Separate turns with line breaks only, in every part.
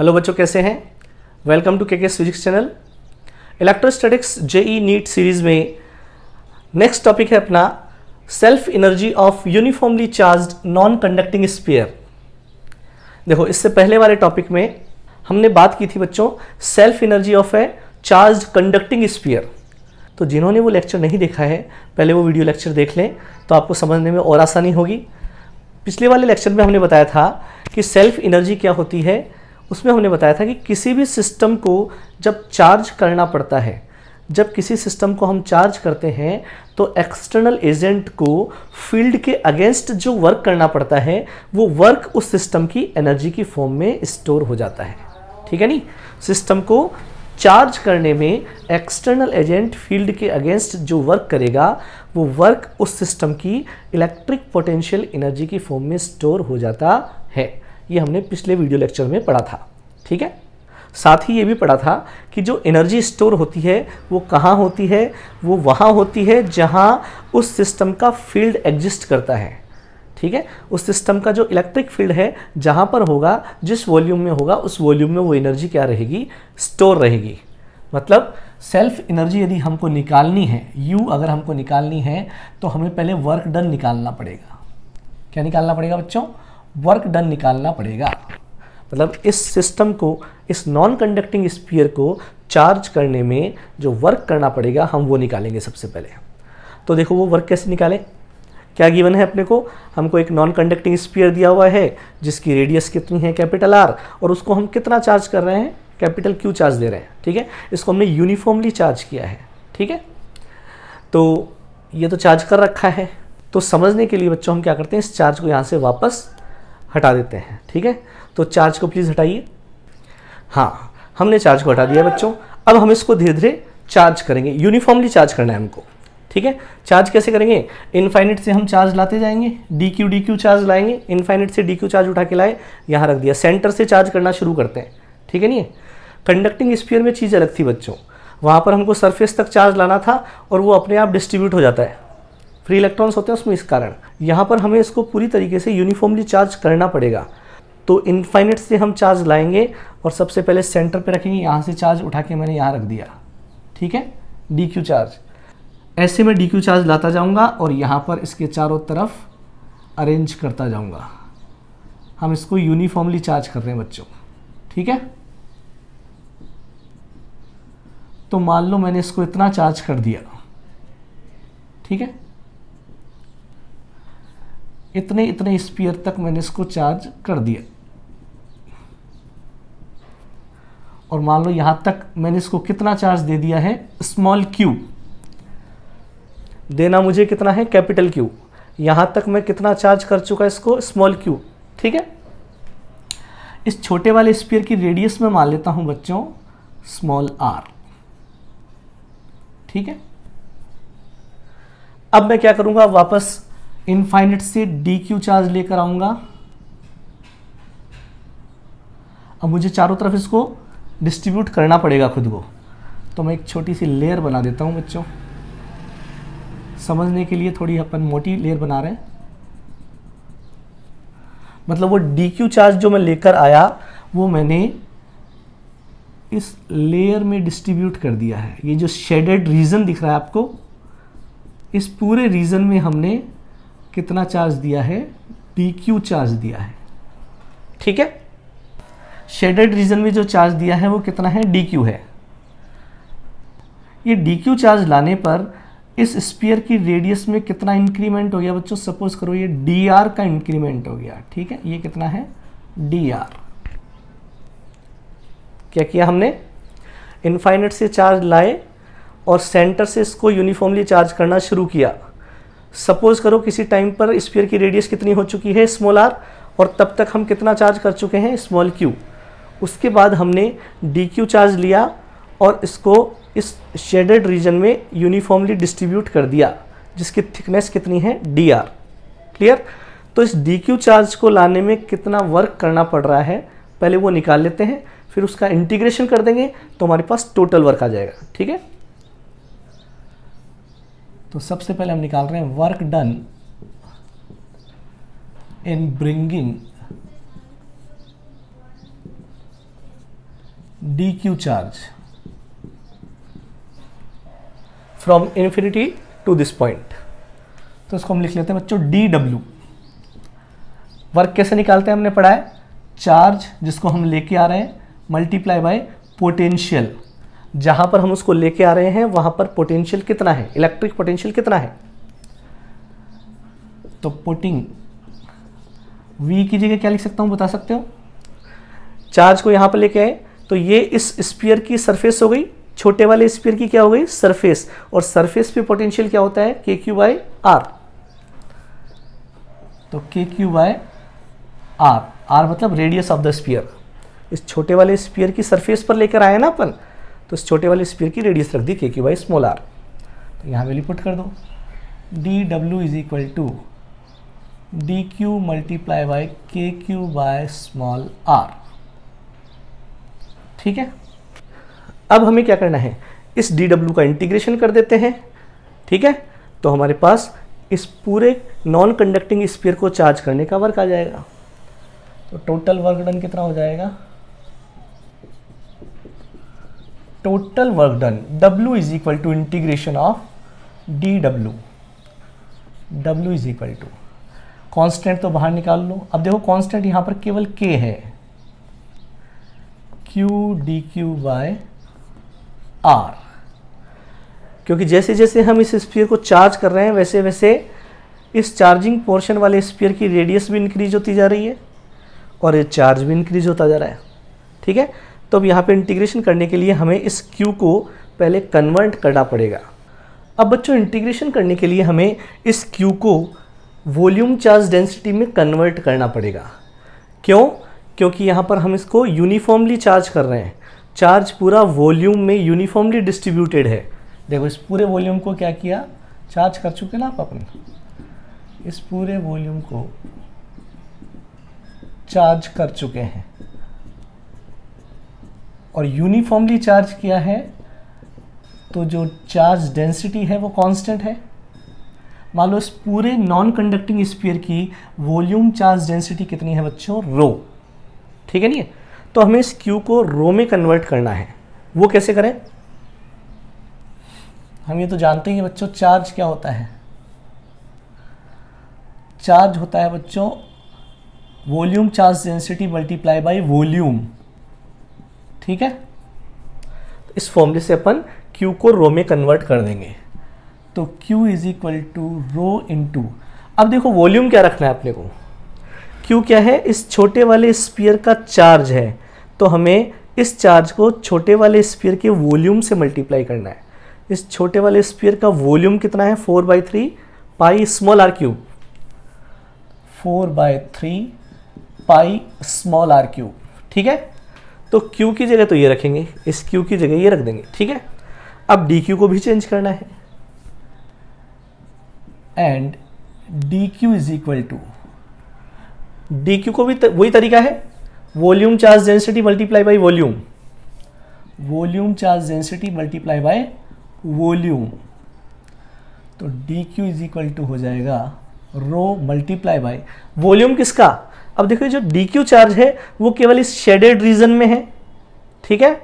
hello बच्चों कैसे हैं welcome to K K physics channel electrostatics JEE NEET series में नेक्स्ट टॉपिक है अपना self energy of uniformly charged non conducting sphere देखो इससे पहले वाले टॉपिक में हमने बात की थी बच्चों self energy of a charge conducting sphere तो जिन्होंने वो लेक्चर नहीं देखा है पहले वो वीडियो लेक्चर देख लें तो आपको समझने में और आसानी होगी पिछले वाले लेक्चर में हमने बताया था कि सेल्फ एनर्जी क्या होती है उसमें हमने बताया था कि किसी भी सिस्टम को जब चार्ज करना पड़ता है जब किसी सिस्टम को हम चार्ज करते हैं तो एक्सटर्नल एजेंट को फील्ड के अगेंस्ट जो वर्क करना पड़ता है वो वर्क उस सिस्टम की एनर्जी की फॉर्म में स्टोर हो जाता है ठीक है नहीं सिस्टम को चार्ज करने में एक्सटर्नल एजेंट फील्ड के अगेंस्ट जो वर्क करेगा वो वर्क उस सिस्टम की इलेक्ट्रिक पोटेंशियल एनर्जी की फॉर्म में स्टोर हो जाता है ये हमने पिछले वीडियो लेक्चर में पढ़ा था ठीक है साथ ही ये भी पढ़ा था कि जो एनर्जी स्टोर होती है वो कहाँ होती है वो वहाँ होती है जहाँ उस सिस्टम का फील्ड एग्जिस्ट करता है ठीक है उस सिस्टम का जो इलेक्ट्रिक फील्ड है जहाँ पर होगा जिस वॉल्यूम में होगा उस वॉल्यूम में वो एनर्जी क्या रहेगी स्टोर रहेगी मतलब सेल्फ एनर्जी यदि हमको निकालनी है यू अगर हमको निकालनी है तो हमें पहले वर्क डन निकालना पड़ेगा क्या निकालना पड़ेगा बच्चों वर्क डन निकालना पड़ेगा मतलब इस सिस्टम को इस नॉन कंडक्टिंग स्पीयर को चार्ज करने में जो वर्क करना पड़ेगा हम वो निकालेंगे सबसे पहले तो देखो वो वर्क कैसे निकालें क्या गिवन है अपने को हमको एक नॉन कंडक्टिंग स्पीयर दिया हुआ है जिसकी रेडियस कितनी है कैपिटल आर और उसको हम कितना चार्ज कर रहे हैं कैपिटल क्यू चार्ज दे रहे हैं ठीक है इसको हमने यूनिफॉर्मली चार्ज किया है ठीक है तो ये तो चार्ज कर रखा है तो समझने के लिए बच्चों हम क्या करते हैं इस चार्ज को यहाँ से वापस हटा देते हैं ठीक है तो चार्ज को प्लीज़ हटाइए हाँ हमने चार्ज को हटा दिया बच्चों अब हम इसको धीरे धीरे चार्ज करेंगे यूनिफॉर्मली चार्ज करना है हमको ठीक है चार्ज कैसे करेंगे इनफाइनिट से हम चार्ज लाते जाएंगे d q d q charge लाएंगे इनफाइनिट से डी क्यू चार्ज उठा के लाए यहाँ रख दिया सेंटर से चार्ज करना शुरू करते हैं ठीक है नहीं कंडक्टिंग स्पीयर में चीज़ अलग थी बच्चों वहाँ पर हमको सरफेस तक चार्ज लाना था और वो अपने आप डिस्ट्रीब्यूट हो जाता है फ्री इलेक्ट्रॉन्स होते हैं उसमें इस कारण यहाँ पर हमें इसको पूरी तरीके से यूनिफॉर्मली चार्ज करना पड़ेगा तो इनफाइनेट से हम चार्ज लाएंगे और सबसे पहले सेंटर पे रखेंगे यहाँ से चार्ज उठा के मैंने यहाँ रख दिया ठीक है डी क्यू चार्ज ऐसे में डी क्यू चार्ज लाता जाऊँगा और यहाँ पर इसके चारों तरफ अरेंज करता जाऊँगा हम इसको यूनिफॉर्मली चार्ज कर रहे हैं बच्चों ठीक है तो मान लो मैंने इसको इतना चार्ज कर दिया ठीक है इतने इतने स्पीयर तक मैंने इसको चार्ज कर दिया और मान लो यहां तक मैंने इसको कितना चार्ज दे दिया है स्मॉल क्यू देना मुझे कितना है कैपिटल क्यू यहां तक मैं कितना चार्ज कर चुका इसको स्मॉल क्यू ठीक है इस छोटे वाले स्पीयर की रेडियस में मान लेता हूं बच्चों स्मॉल आर ठीक है अब मैं क्या करूंगा वापस इनफाइनेट से डी क्यू चार्ज लेकर आऊंगा अब मुझे चारों तरफ इसको डिस्ट्रीब्यूट करना पड़ेगा खुद को तो मैं एक छोटी सी लेयर बना देता हूँ बच्चों समझने के लिए थोड़ी अपन मोटी लेयर बना रहे हैं मतलब वो डी क्यू चार्ज जो मैं लेकर आया वो मैंने इस लेयर में डिस्ट्रीब्यूट कर दिया है ये जो शेडेड रीजन दिख रहा है आपको इस पूरे रीजन में हमने कितना चार्ज दिया है पी क्यू चार्ज दिया है ठीक है शेडेड रीजन में जो चार्ज दिया है वो कितना है डी क्यू है ये डी क्यू चार्ज लाने पर इस स्पीयर की रेडियस में कितना इंक्रीमेंट हो गया बच्चों सपोज करो ये डी आर का इंक्रीमेंट हो गया ठीक है ये कितना है डी आर क्या किया हमने इनफाइनेट से चार्ज लाए और सेंटर से इसको यूनिफॉर्मली चार्ज करना शुरू किया सपोज करो किसी टाइम पर स्पीयर की रेडियस कितनी हो चुकी है स्मॉल आर और तब तक हम कितना चार्ज कर चुके हैं स्मॉल क्यू उसके बाद हमने डी क्यू चार्ज लिया और इसको इस शेडेड रीजन में यूनिफॉर्मली डिस्ट्रीब्यूट कर दिया जिसकी थिकनेस कितनी है डी आर क्लियर तो इस डी क्यू चार्ज को लाने में कितना वर्क करना पड़ रहा है पहले वो निकाल लेते हैं फिर उसका इंटीग्रेशन कर देंगे तो हमारे पास टोटल वर्क आ जाएगा ठीक है तो सबसे पहले हम निकाल रहे हैं work done in bringing d q charge from infinity to this point तो इसको हम लिख लेते हैं बच्चों डी डब्ल्यू वर्क कैसे निकालते हैं हमने पढ़ा है चार्ज जिसको हम लेके आ रहे हैं मल्टीप्लाई बाय पोटेंशियल जहां पर हम उसको लेके आ रहे हैं वहां पर पोटेंशियल कितना है इलेक्ट्रिक पोटेंशियल कितना है तो पोटिंग V की जगह क्या लिख सकता हूं बता सकते हो चार्ज को यहां पर लेके आए तो ये इस स्पीयर की सरफेस हो गई छोटे वाले स्पीयर की क्या हो गई सरफेस और सरफेस पे पोटेंशियल क्या होता है के क्यू बाई आर तो k q by r r मतलब रेडियस ऑफ द स्पीयर इस छोटे वाले स्पीयर की सरफेस पर लेकर आए ना अपन तो इस छोटे वाले स्पीयर की रेडियस रख दी के क्यू बाई स्मॉल आर तो यहाँ वैल्यू पुट कर दो डी डब्ल्यू is equal to d q multiply by k q by small r ठीक है अब हमें क्या करना है इस डी डब्ल्यू का इंटीग्रेशन कर देते हैं ठीक है तो हमारे पास इस पूरे नॉन कंडक्टिंग स्पीयर को चार्ज करने का वर्क आ जाएगा तो टोटल वर्क डन कितना हो जाएगा work done W w equal to integration of D W W is equal to constant तो बाहर निकाल लो अब देखो कॉन्स्टेंट यहां पर केवल k है q d q by r क्योंकि जैसे जैसे हम इस स्पीयर को चार्ज कर रहे हैं वैसे वैसे इस चार्जिंग पोर्शन वाले स्पीयर की रेडियस भी इंक्रीज होती जा रही है और ये चार्ज भी इंक्रीज होता जा रहा है ठीक है तो अब यहाँ पर इंटीग्रेशन करने के लिए हमें इस क्यू को पहले कन्वर्ट करना पड़ेगा अब बच्चों इंटीग्रेशन करने के लिए हमें इस क्यू को वॉल्यूम चार्ज डेंसिटी में कन्वर्ट करना पड़ेगा क्यों क्योंकि यहाँ पर हम इसको यूनिफॉर्मली चार्ज कर रहे हैं चार्ज पूरा वॉल्यूम में यूनिफॉर्मली डिस्ट्रीब्यूटेड है देखो इस पूरे वॉल्यूम को क्या किया चार्ज कर चुके ना आप अपन इस पूरे वॉल्यूम को चार्ज कर चुके हैं और यूनिफॉर्मली चार्ज किया है तो जो चार्ज डेंसिटी है वो कांस्टेंट है मान लो इस पूरे नॉन कंडक्टिंग स्पीयर की वॉल्यूम चार्ज डेंसिटी कितनी है बच्चों रो ठीक है नहीं तो हमें इस क्यू को रो में कन्वर्ट करना है वो कैसे करें हम ये तो जानते हैं बच्चों चार्ज क्या होता है चार्ज होता है बच्चों volume charge density multiply by volume ठीक है तो इस फॉर्मूले से अपन Q को रो में कन्वर्ट कर देंगे तो Q is equal to rho into अब देखो वॉल्यूम क्या रखना है अपने को Q क्या है इस छोटे वाले स्पीयर का चार्ज है तो हमें इस चार्ज को छोटे वाले स्पीयर के वॉल्यूम से मल्टीप्लाई करना है इस छोटे वाले स्पीयर का वॉल्यूम कितना है four by three pi small r cube four by three pi small r cube ठीक है तो क्यू की जगह तो ये रखेंगे इस क्यू की जगह ये रख देंगे ठीक है अब डी क्यू को भी चेंज करना है and d q is equal to d q को भी वही तरीका है volume charge density multiply by volume volume charge density multiply by volume तो d q is equal to हो जाएगा रो मल्टीप्लाई बाय वॉल्यूम किसका अब देखो जो डी क्यू चार्ज है वो केवल इस शेडेड रीजन में है ठीक है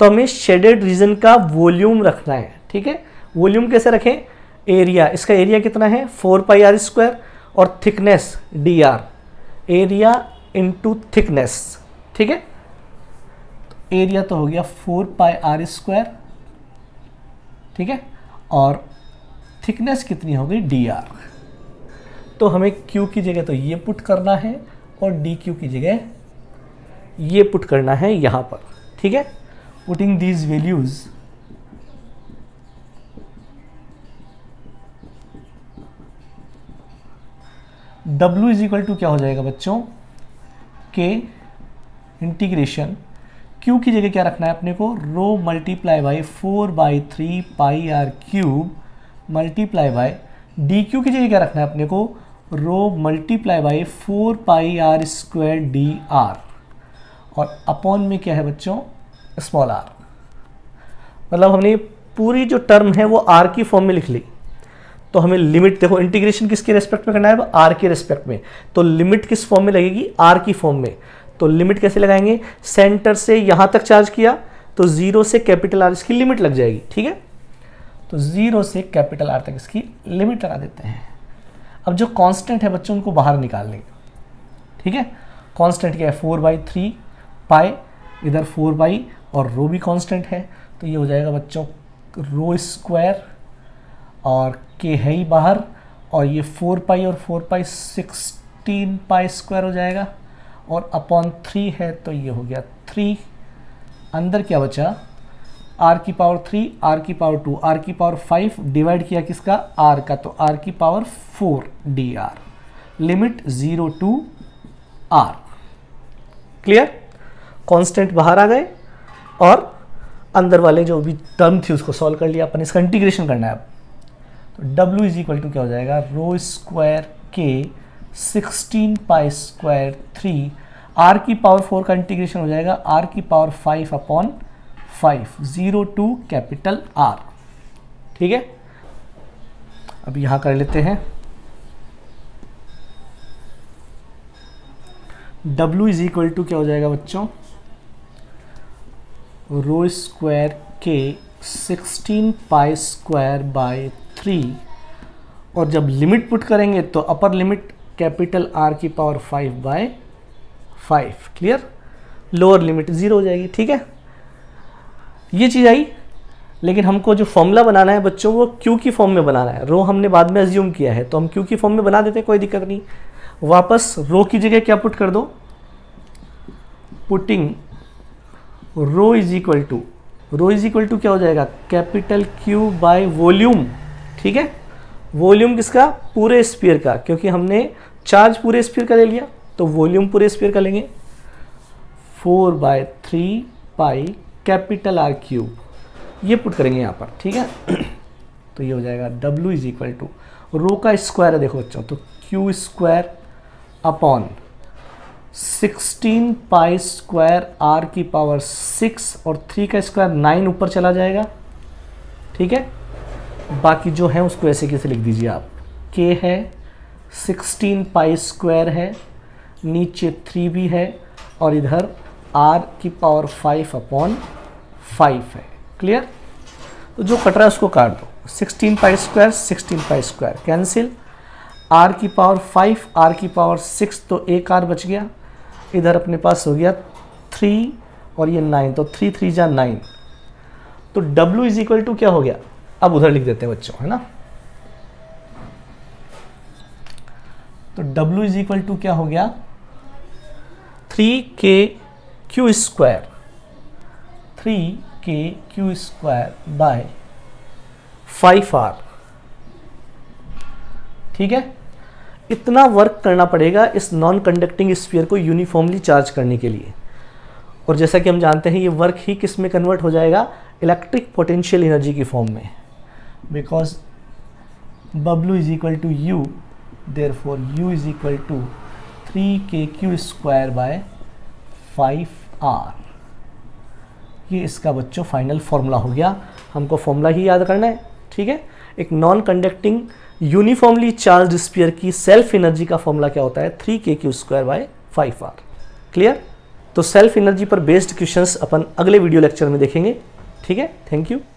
तो हमें शेडेड रीजन का वॉल्यूम रखना है ठीक है वॉल्यूम कैसे रखें एरिया इसका एरिया कितना है फोर पाई आर स्क्वायर और thickness d r area into thickness ठीक है तो एरिया तो हो गया फोर पाई आर स्क्वायर ठीक है और थिकनेस कितनी हो गई डी आर तो हमें क्यू की जगह तो ये पुट करना है और डी क्यू की जगह ये पुट करना है यहाँ पर ठीक है putting these values W is equal to क्या हो जाएगा बच्चों के इंटीग्रेशन Q की जगह क्या रखना है अपने को rho multiply by four by three pi r cube multiply by d q की जगह क्या रखना है अपने को rho multiply by four pi r square d r और अपॉन में क्या है बच्चों स्मॉल आर मतलब हमने पूरी जो टर्म है वो आर की फॉर्म में लिख ली तो हमें लिमिट देखो इंटीग्रेशन किसके रेस्पेक्ट में करना है आर के रेस्पेक्ट में तो लिमिट किस फॉर्म में लगेगी आर की फॉर्म में तो लिमिट कैसे लगाएंगे सेंटर से यहाँ तक चार्ज किया तो ज़ीरो से कैपिटल आर इसकी लिमिट लग जाएगी ठीक है तो ज़ीरो से कैपिटल आर तक इसकी लिमिट लगा देते हैं अब जो कांस्टेंट है बच्चों उनको बाहर निकाल लेंगे ठीक है कांस्टेंट क्या है फोर बाई थ्री पाए इधर फोर बाई और रो भी कांस्टेंट है तो ये हो जाएगा बच्चों रो स्क्वायर और के है ही बाहर और ये फोर पाई और four pi sixteen pi square हो जाएगा और अपॉन थ्री है तो ये हो गया थ्री अंदर क्या बचा आर की पावर थ्री आर की पावर टू आर की पावर फाइव डिवाइड किया किसका आर का तो आर की power four d r limit zero to r clear constant बाहर आ गए और अंदर वाले जो भी टर्म थी उसको सॉल्व कर लिया अपन इसका इंटीग्रेशन करना है अब तो डब्ल्यू इज इक्वल टू क्या हो जाएगा rho square k sixteen pi square three r की पावर फोर का इंटीग्रेशन हो जाएगा आर की power five upon five zero to capital r ठीक है अब यहां कर लेते हैं W इज इक्वल टू क्या हो जाएगा बच्चों रो स्क्वायर के 16 पाई स्क्वायर बाय थ्री और जब लिमिट पुट करेंगे तो अपर लिमिट कैपिटल आर की power five by five clear lower limit zero हो जाएगी ठीक है ये चीज़ आई लेकिन हमको जो फॉर्मूला बनाना है बच्चों वो क्यू की फॉर्म में बनाना है रो हमने बाद में एज्यूम किया है तो हम क्यू की फॉर्म में बना देते हैं कोई दिक्कत नहीं वापस रो की जगह क्या पुट कर दो putting rho is equal to rho is equal to क्या हो जाएगा कैपिटल क्यू बाय वॉल्यूम ठीक है वॉल्यूम किसका पूरे स्पीयर का क्योंकि हमने चार्ज पूरे स्पीयर का ले लिया तो वॉल्यूम पूरे स्पीयर का लेंगे four by three pi capital r cube ये पुट करेंगे यहाँ पर ठीक है तो ये हो जाएगा W is equal to rho का स्क्वायर है देखो बच्चों तो q square upon sixteen pi square r की पावर सिक्स और थ्री का स्क्वायर नाइन ऊपर चला जाएगा ठीक है बाकी जो है उसको ऐसे कैसे लिख दीजिए आप के है सिक्सटीन पाई स्क्वायर है नीचे थ्री भी है और इधर आर की पावर फाइव अपॉन फाइव है क्लियर तो जो कट रहा है उसको काट दो sixteen pi square sixteen pi square cancel r की पावर फाइव आर की पावर सिक्स तो एक आर बच गया इधर अपने पास हो गया थ्री और ये नाइन तो थ्री थ्री जा नाइन तो डब्ल्यू इज इक्वल टू क्या हो गया अब उधर लिख देते हैं बच्चों है ना तो W इज इक्वल टू क्या हो गया three k q square three k q square by five r ठीक है इतना वर्क करना पड़ेगा इस नॉन कंडक्टिंग स्फीयर को यूनिफॉर्मली चार्ज करने के लिए और जैसा कि हम जानते हैं ये वर्क ही किस में कन्वर्ट हो जाएगा इलेक्ट्रिक पोटेंशियल एनर्जी की फॉर्म में बिकॉज बब्लू is equal to u therefore u is equal to three k q square by five r ये इसका बच्चों फाइनल फॉर्मूला हो गया हमको फॉर्मूला ही याद करना है ठीक है एक non conducting uniformly charge sphere की सेल्फ एनर्जी का फॉर्मूला क्या होता है three k q square by five r clear तो सेल्फ एनर्जी पर बेस्ड क्वेश्चंस अपन अगले वीडियो लेक्चर में देखेंगे ठीक है थैंक यू